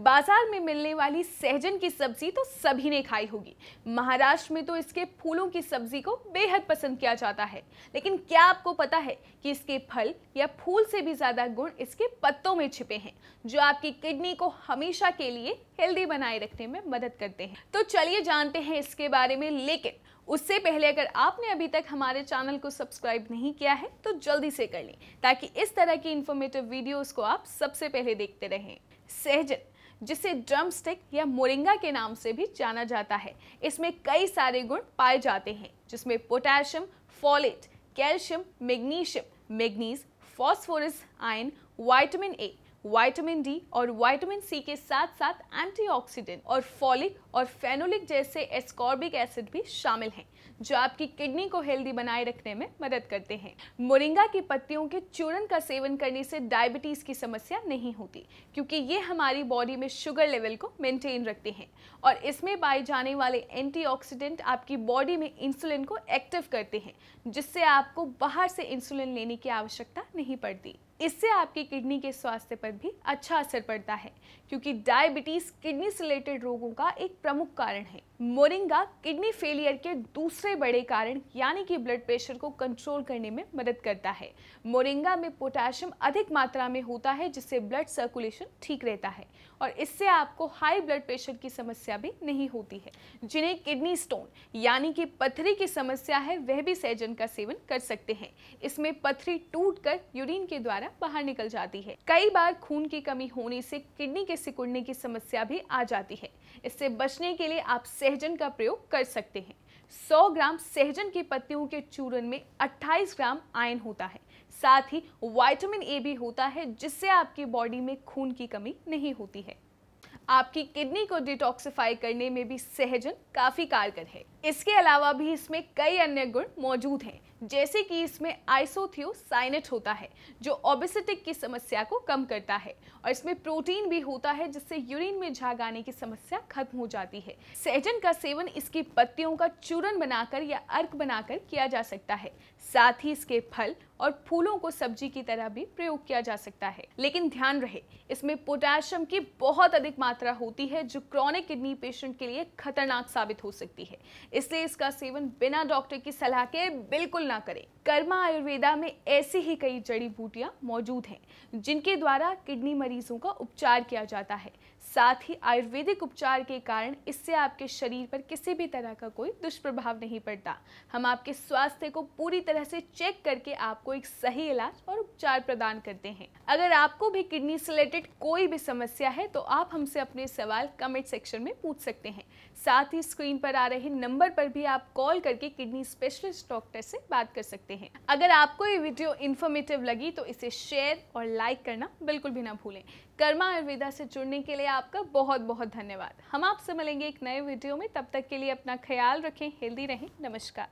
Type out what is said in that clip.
बाजार में मिलने वाली सहजन की सब्जी तो सभी ने खाई होगी महाराष्ट्र में तो इसके फूलों की सब्जी को बेहद पसंद किया जाता है लेकिन क्या आपको पता है कि इसके फल या फूल से भी ज़्यादा गुण इसके पत्तों में छिपे हैं जो आपकी किडनी को हमेशा के लिए हेल्दी बनाए रखने में मदद करते हैं तो चलिए जानते हैं इसके बारे में लेकिन उससे पहले अगर आपने अभी तक हमारे चैनल को सब्सक्राइब नहीं किया है तो जल्दी से कर लें ताकि इस तरह की इंफॉर्मेटिव वीडियोस को आप सबसे पहले देखते रहें सहजन जिसे ड्रम स्टिक या मोरिंगा के नाम से भी जाना जाता है इसमें कई सारे गुण पाए जाते हैं जिसमें potassium folate calcium magnesium manganese phosphorus iron vitamin A vitamin D और वाइटामिन सी के साथ साथ एंटीऑक्सीडेंट और फॉलिक और फेनोलिक जैसे एस्कॉर्बिक एसिड भी शामिल हैं जो आपकी किडनी को हेल्दी बनाए रखने में मदद करते हैं मोरिंगा की पत्तियों के चूर्ण का सेवन करने से डायबिटीज़ की समस्या नहीं होती क्योंकि ये हमारी बॉडी में शुगर लेवल को मेंटेन रखते हैं और इसमें पाए जाने वाले एंटीऑक्सीडेंट आपकी बॉडी में इंसुलिन को एक्टिव करते हैं जिससे आपको बाहर से इंसुलिन लेने की आवश्यकता नहीं पड़ती इससे आपकी किडनी के स्वास्थ्य पर भी अच्छा असर पड़ता है क्योंकि डायबिटीज़ किडनी से रिलेटेड रोगों का एक प्रमुख कारण है मोरिंगा किडनी फेलियर के दूसरे बड़े कारण यानी कि ब्लड प्रेशर को कंट्रोल करने में मदद करता है मोरिंगा में पोटाशियम अधिक मात्रा में होता है जिससे ब्लड सर्कुलेशन ठीक रहता है और इससे आपको हाई ब्लड प्रेशर की समस्या भी नहीं होती है जिन्हें किडनी स्टोन यानी कि पथरी की समस्या है वह भी सैजन का सेवन कर सकते हैं इसमें पथरी टूट कर यूरिन के द्वारा बाहर निकल जाती है कई बार खून की कमी होने से किडनी के सिकुड़ने की समस्या भी आ जाती है इससे बचने के लिए आप सहजन का प्रयोग कर सकते हैं 100 ग्राम सहजन की पत्तियों के चूरन में 28 ग्राम आयन होता है साथ ही वाइटामिन ए भी होता है जिससे आपकी बॉडी में खून की कमी नहीं होती है आपकी किडनी को डिटॉक्सिफाई करने में भी सहजन काफ़ी कारगर है इसके अलावा भी इसमें कई अन्य गुण मौजूद हैं जैसे कि इसमें आइसोथियोसाइनेट होता है जो ओबेसिटिक की समस्या को कम करता है और इसमें प्रोटीन भी होता है जिससे यूरिन में झाग आने की समस्या खत्म हो जाती है सहजन का सेवन इसकी पत्तियों का चूरन बनाकर या अर्क बनाकर किया जा सकता है साथ ही इसके फल और फूलों को सब्जी की तरह भी प्रयोग किया जा सकता है लेकिन ध्यान रहे इसमें पोटेशियम की बहुत अधिक मात्रा होती है जो क्रॉनिक किडनी पेशेंट के लिए खतरनाक साबित हो सकती है इसलिए इसका सेवन बिना डॉक्टर की सलाह के बिल्कुल ना करें कर्मा आयुर्वेदा में ऐसी ही कई जड़ी बूटियां मौजूद हैं जिनके द्वारा किडनी मरीजों का उपचार किया जाता है साथ ही आयुर्वेदिक उपचार के कारण इससे आपके शरीर पर किसी भी तरह का कोई दुष्प्रभाव नहीं पड़ता हम आपके स्वास्थ्य को पूरी तरह से चेक करके आपको एक सही इलाज और उपचार प्रदान करते हैं अगर आपको भी किडनी से रिलेटेड कोई भी समस्या है तो आप हमसे अपने सवाल कमेंट सेक्शन में पूछ सकते हैं साथ ही स्क्रीन पर आ रहे नंबर नंबर पर भी आप कॉल करके किडनी स्पेशलिस्ट डॉक्टर से बात कर सकते हैं अगर आपको ये वीडियो इन्फॉर्मेटिव लगी तो इसे शेयर और लाइक करना बिल्कुल भी ना भूलें कर्मा आयुर्वेदा से जुड़ने के लिए आपका बहुत बहुत धन्यवाद हम आपसे मिलेंगे एक नए वीडियो में तब तक के लिए अपना ख्याल रखें हेल्दी रहें नमस्कार